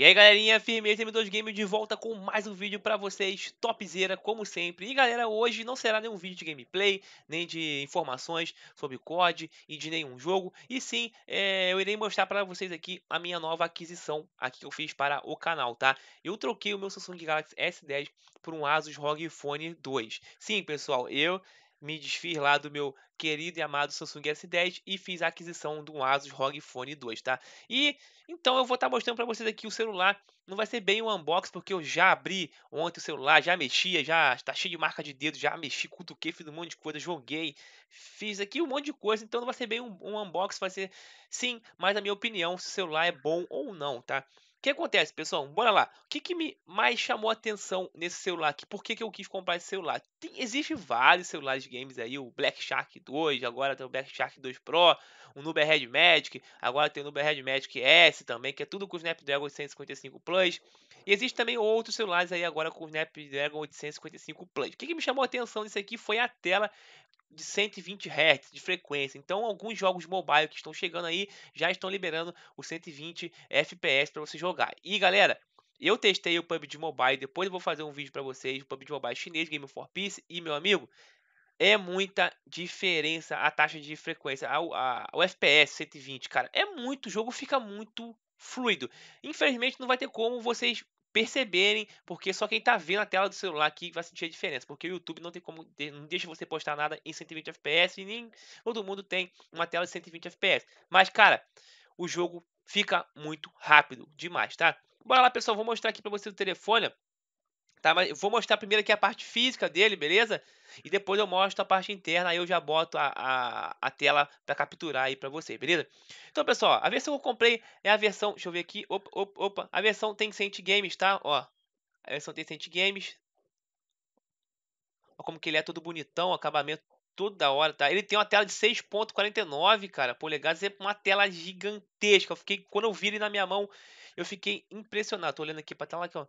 E aí galerinha, firmeza M2 Game de volta com mais um vídeo pra vocês, topzera como sempre. E galera, hoje não será nenhum vídeo de gameplay, nem de informações sobre COD e de nenhum jogo. E sim, é, eu irei mostrar pra vocês aqui a minha nova aquisição aqui que eu fiz para o canal, tá? Eu troquei o meu Samsung Galaxy S10 por um Asus ROG Phone 2. Sim pessoal, eu me desfiz lá do meu querido e amado Samsung S10 e fiz a aquisição do Asus ROG Phone 2, tá? E então eu vou estar tá mostrando para vocês aqui o celular. Não vai ser bem um unboxing porque eu já abri ontem o celular, já mexia, já tá cheio de marca de dedo, já mexi, cutuquei, fiz um monte de coisa, joguei, fiz aqui um monte de coisa. Então não vai ser bem um, um unboxing, vai ser sim, mas a minha opinião se o celular é bom ou não, tá? O que acontece, pessoal? Bora lá. O que, que me mais chamou a atenção nesse celular aqui? Por que, que eu quis comprar esse celular? Tem, existe vários celulares de games aí, o Black Shark 2, agora tem o Black Shark 2 Pro, o Nuber Red Magic, agora tem o Nuber Red Magic S também, que é tudo com o Snapdragon 855 Plus. E existe também outros celulares aí agora com o Snapdragon 855 Plus. O que, que me chamou a atenção nisso aqui foi a tela de 120 Hz de frequência. Então, alguns jogos mobile que estão chegando aí já estão liberando os 120 FPS para você jogar. E galera, eu testei o PUBG Mobile, depois eu vou fazer um vídeo para vocês, o PUBG Mobile chinês, Game for Peace, e meu amigo, é muita diferença a taxa de frequência, a, a, o FPS 120, cara, é muito, o jogo fica muito fluido. Infelizmente não vai ter como vocês perceberem, porque só quem tá vendo a tela do celular aqui vai sentir a diferença, porque o YouTube não tem como, não deixa você postar nada em 120 FPS e nem todo mundo tem uma tela de 120 FPS. Mas cara, o jogo fica muito rápido demais, tá? Bora lá, pessoal, vou mostrar aqui para vocês o telefone. Tá, mas eu vou mostrar primeiro aqui a parte física dele, beleza? E depois eu mostro a parte interna, aí eu já boto a, a, a tela para capturar aí para você, beleza? Então, pessoal, a versão que eu comprei é a versão, deixa eu ver aqui, opa, opa, opa a versão Tencent Games, tá? Ó, a versão Tencent Games. Ó como que ele é todo bonitão, acabamento toda hora, tá? Ele tem uma tela de 6.49, cara, polegadas, é uma tela gigantesca. Eu fiquei, quando eu vi ele na minha mão, eu fiquei impressionado. Tô olhando aqui pra tela aqui, ó.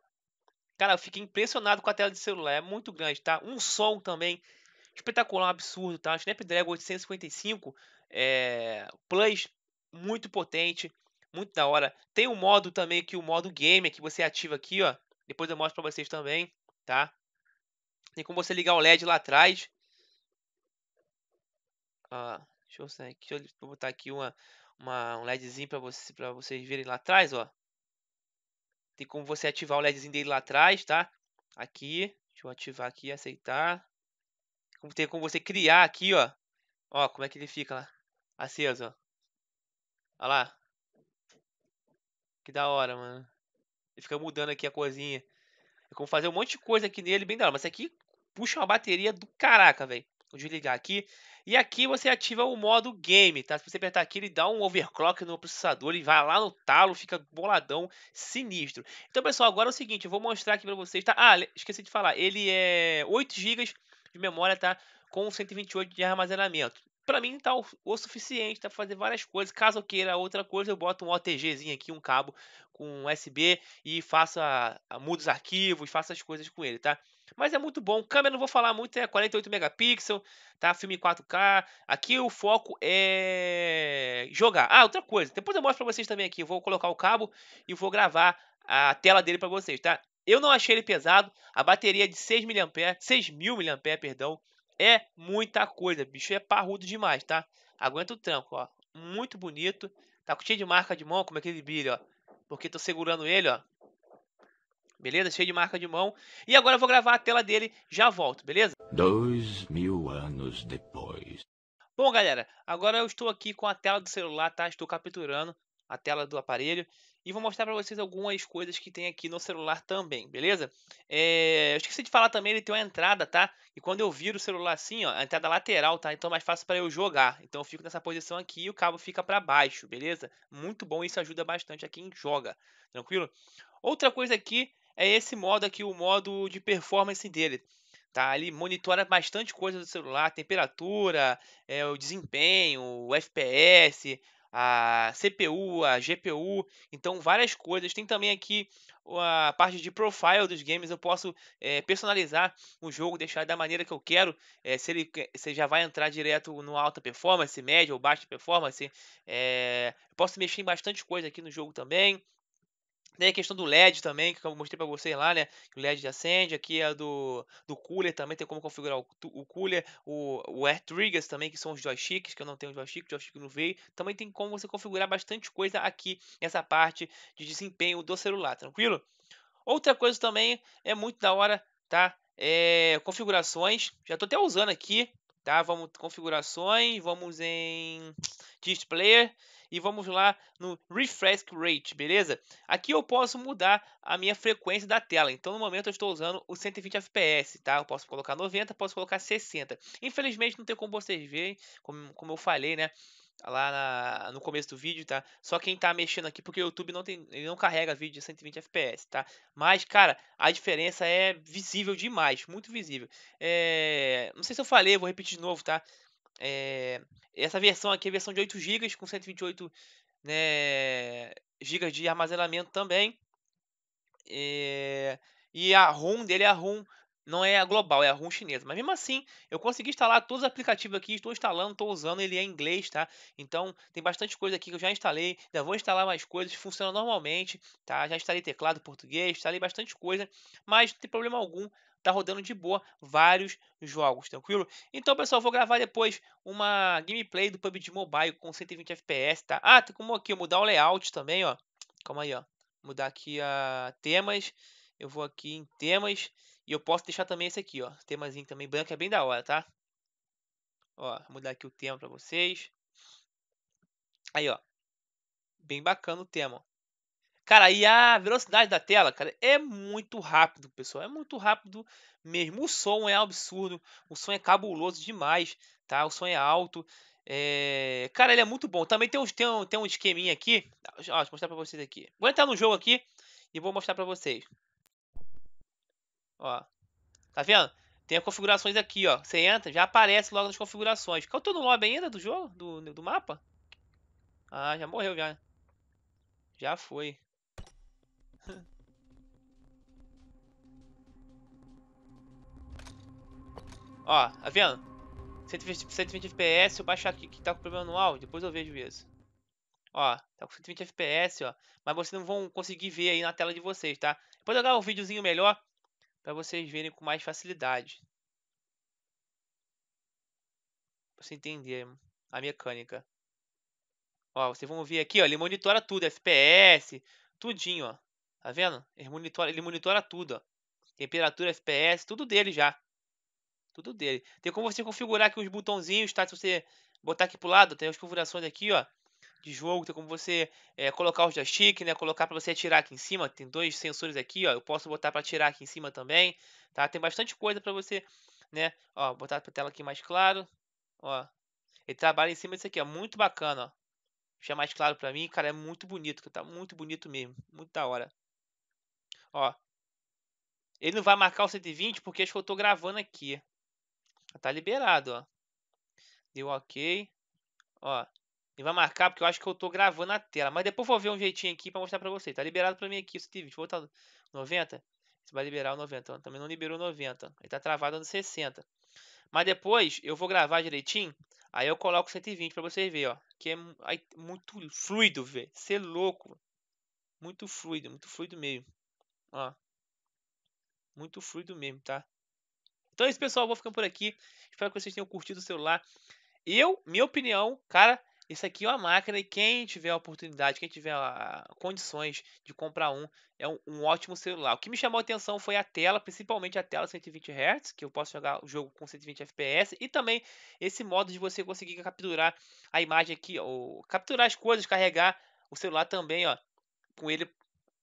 Cara, eu fiquei impressionado com a tela de celular, é muito grande, tá? Um som também espetacular, um absurdo, tá? Snapdragon 855, é... Eh, Plus muito potente, muito da hora. Tem um modo também que o modo gamer que você ativa aqui, ó. Depois eu mostro para vocês também, tá? Tem como você ligar o LED lá atrás. Ah, deixa eu sair aqui, deixa eu botar aqui uma, uma um LEDzinho para você, pra vocês verem lá atrás, ó. Tem como você ativar o LEDzinho dele lá atrás, tá? Aqui, deixa eu ativar aqui, aceitar. Tem como você criar aqui, ó. Ó, como é que ele fica lá? Aceso, ó. Olha lá. Que da hora, mano. Ele fica mudando aqui a coisinha. Tem é como fazer um monte de coisa aqui nele, bem da hora. Mas isso aqui puxa uma bateria do caraca, velho. Vou desligar aqui. E aqui você ativa o modo game, tá? Se você apertar aqui, ele dá um overclock no processador, ele vai lá no talo, fica boladão, sinistro. Então, pessoal, agora é o seguinte, eu vou mostrar aqui pra vocês, tá? Ah, esqueci de falar, ele é 8 GB de memória, tá? Com 128 de armazenamento para mim tá o, suficiente, tá pra fazer várias coisas. Caso eu queira outra coisa, eu boto um OTGzinho aqui, um cabo com USB e faço a, a mudo os arquivos, faço as coisas com ele, tá? Mas é muito bom. Câmera não vou falar muito, é 48 megapixel, tá? Filme 4K. Aqui o foco é jogar. Ah, outra coisa. Depois eu mostro para vocês também aqui. Eu vou colocar o cabo e vou gravar a tela dele para vocês, tá? Eu não achei ele pesado. A bateria é de 6 mAh, 6000 mAh, perdão. É muita coisa, bicho. É parrudo demais, tá? Aguenta o tranco, ó. Muito bonito. Tá cheio de marca de mão, como é aquele bilho, ó. Porque tô segurando ele, ó. Beleza? Cheio de marca de mão. E agora eu vou gravar a tela dele. Já volto, beleza? Dois mil anos depois. Bom, galera, agora eu estou aqui com a tela do celular, tá? Estou capturando a tela do aparelho e vou mostrar para vocês algumas coisas que tem aqui no celular também, beleza? É, eu esqueci de falar também, ele tem uma entrada, tá? E quando eu viro o celular assim, ó, a entrada lateral, tá? Então é mais fácil para eu jogar. Então eu fico nessa posição aqui e o cabo fica para baixo, beleza? Muito bom, isso ajuda bastante a quem joga, tranquilo? Outra coisa aqui é esse modo aqui, o modo de performance dele tá? Ele monitora bastante coisa do celular, temperatura, é, o desempenho, o FPS, a CPU, a GPU, então várias coisas. Tem também aqui a parte de profile dos games, eu posso é, personalizar o jogo, deixar da maneira que eu quero, é, se ele se já vai entrar direto no alta performance, média ou baixa performance. É, posso mexer em bastante coisa aqui no jogo também. Tem a questão do LED também, que eu mostrei para vocês lá, né? O LED acende. Aqui é a do, do cooler também, tem como configurar o, o cooler. O, o Air Triggers também, que são os joysticks, que eu não tenho joystick, joystick não veio. Também tem como você configurar bastante coisa aqui nessa parte de desempenho do celular, tranquilo? Outra coisa também é muito da hora, tá? É, configurações, já estou até usando aqui, Tá? Vamos configurações, vamos em display e vamos lá no refresh rate, beleza? Aqui eu posso mudar a minha frequência da tela. Então no momento eu estou usando o 120 FPS, tá? Eu posso colocar 90, posso colocar 60. Infelizmente não tem como vocês verem, como, como eu falei, né? lá na, no começo do vídeo, tá? Só quem tá mexendo aqui, porque o YouTube não tem, ele não carrega vídeo de 120 FPS, tá? Mas, cara, a diferença é visível demais, muito visível. É, não sei se eu falei, vou repetir de novo, tá? É, essa versão aqui é a versão de 8 GB com 128 né, GB de armazenamento também. É, e a ROM dele é a ROM não é a global, é a ROM chinesa. Mas mesmo assim, eu consegui instalar todos os aplicativos aqui, estou instalando, estou usando, ele é em inglês, tá? Então, tem bastante coisa aqui que eu já instalei, ainda vou instalar mais coisas, funciona normalmente, tá? Já instalei teclado português, instalei bastante coisa, mas não tem problema algum, tá rodando de boa vários jogos, tranquilo? Então, pessoal, vou gravar depois uma gameplay do PUBG Mobile com 120 FPS, tá? Ah, tem como aqui mudar o layout também, ó. Calma aí, ó. Mudar aqui a temas. Eu vou aqui em temas e eu posso deixar também esse aqui, ó. Temazinho também branco é bem da hora, tá? Ó, vou mudar aqui o tema pra vocês. Aí, ó. Bem bacana o tema. Cara, e a velocidade da tela, cara, é muito rápido, pessoal. É muito rápido mesmo. O som é absurdo. O som é cabuloso demais, tá? O som é alto. É... Cara, ele é muito bom. Também tem, uns, tem, um, tem um esqueminha aqui. Ó, deixa eu mostrar pra vocês aqui. Vou entrar no jogo aqui e vou mostrar pra vocês. Ó. Tá vendo? Tem as configurações aqui, ó. Você entra, já aparece logo nas configurações. Eu tô no lobby ainda do jogo? Do, do mapa? Ah, já morreu já. Já foi. ó, tá vendo? 120, FPS, eu baixar aqui que tá com problema no áudio, depois eu vejo isso. Ó, tá com 120 FPS, ó. Mas vocês não vão conseguir ver aí na tela de vocês, tá? Depois eu gravo um videozinho melhor para vocês verem com mais facilidade. Pra você entender a mecânica. Ó, vocês vão ver aqui, ó, ele monitora tudo, FPS, tudinho, ó. Tá vendo? Ele monitora, ele monitora tudo, ó. Temperatura, FPS, tudo dele já. Tudo dele. Tem como você configurar aqui os botãozinhos, tá? Se você botar aqui pro lado, tem as configurações aqui, ó de jogo, tem como você é, colocar o joystick, né? Colocar para você atirar aqui em cima. Tem dois sensores aqui, ó. Eu posso botar para atirar aqui em cima também, tá? Tem bastante coisa para você, né? Ó, botar para tela aqui mais claro, ó. Ele trabalha em cima disso aqui, ó. Muito bacana, ó. Deixa mais claro para mim, cara. É muito bonito, tá muito bonito mesmo, muito da hora. Ó, ele não vai marcar o 120 porque acho que eu estou gravando aqui. Tá liberado, ó. Deu ok. Ó, e vai marcar porque eu acho que eu tô gravando a tela. Mas depois vou ver um jeitinho aqui para mostrar para vocês. Tá liberado para mim aqui o 120. Vou botar 90. Você vai liberar o 90. Também não liberou 90. Ele tá travado no 60. Mas depois eu vou gravar direitinho. Aí eu coloco 120 para vocês verem, ó. Que é muito fluido, velho. ser é louco. Muito fluido, muito fluido mesmo. Ó. Muito fluido mesmo, tá? Então é isso, pessoal. Eu vou ficando por aqui. Espero que vocês tenham curtido o celular. Eu, minha opinião, cara, esse aqui é uma máquina e quem tiver a oportunidade, quem tiver a, ah, condições de comprar um, é um, um, ótimo celular. O que me chamou a atenção foi a tela, principalmente a tela 120 Hz, que eu posso jogar o jogo com 120 FPS, e também esse modo de você conseguir capturar a imagem aqui, ou capturar as coisas, carregar o celular também, ó, com ele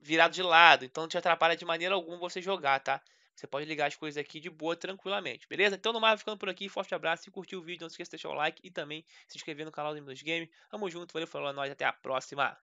virado de lado, então não te atrapalha de maneira alguma você jogar, tá? Você pode ligar as coisas aqui de boa, tranquilamente, beleza? Então, no mais, ficando por aqui. Forte abraço. Se curtiu o vídeo, não esqueça de deixar o like e também se inscrever no canal do Windows Game. Tamo junto, valeu, falou, é nós. Até a próxima.